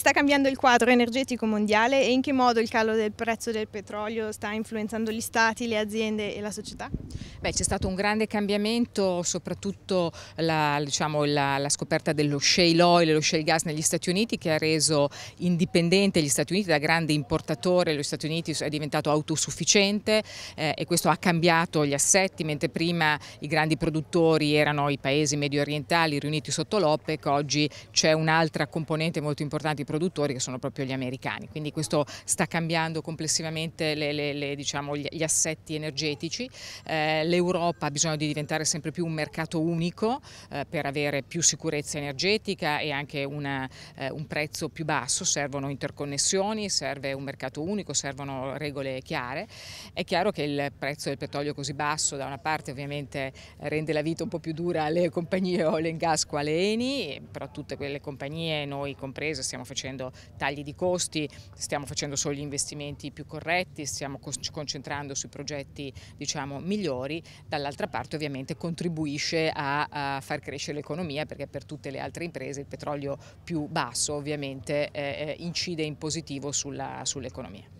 sta cambiando il quadro energetico mondiale e in che modo il calo del prezzo del petrolio sta influenzando gli stati, le aziende e la società? Beh, c'è stato un grande cambiamento, soprattutto la, diciamo, la, la scoperta dello shale oil e lo shale gas negli Stati Uniti che ha reso indipendente gli Stati Uniti da grande importatore, gli Stati Uniti è diventato autosufficiente eh, e questo ha cambiato gli assetti, mentre prima i grandi produttori erano i paesi medio orientali riuniti sotto l'OPEC, oggi c'è un'altra componente molto importante produttori che sono proprio gli americani, quindi questo sta cambiando complessivamente le, le, le, diciamo, gli, assetti energetici, eh, l'Europa ha bisogno di diventare sempre più un mercato unico eh, per avere più sicurezza energetica e anche una, eh, un prezzo più basso, servono interconnessioni, serve un mercato unico, servono regole chiare, è chiaro che il prezzo del petrolio così basso da una parte ovviamente eh, rende la vita un po' più dura alle compagnie oil and gas quale Eni, però tutte quelle compagnie, noi comprese, stiamo facendo tagli di costi, stiamo facendo solo gli investimenti più corretti, stiamo concentrando sui progetti diciamo, migliori, dall'altra parte ovviamente contribuisce a, a far crescere l'economia perché per tutte le altre imprese il petrolio più basso ovviamente eh, eh incide in positivo sull'economia. Sull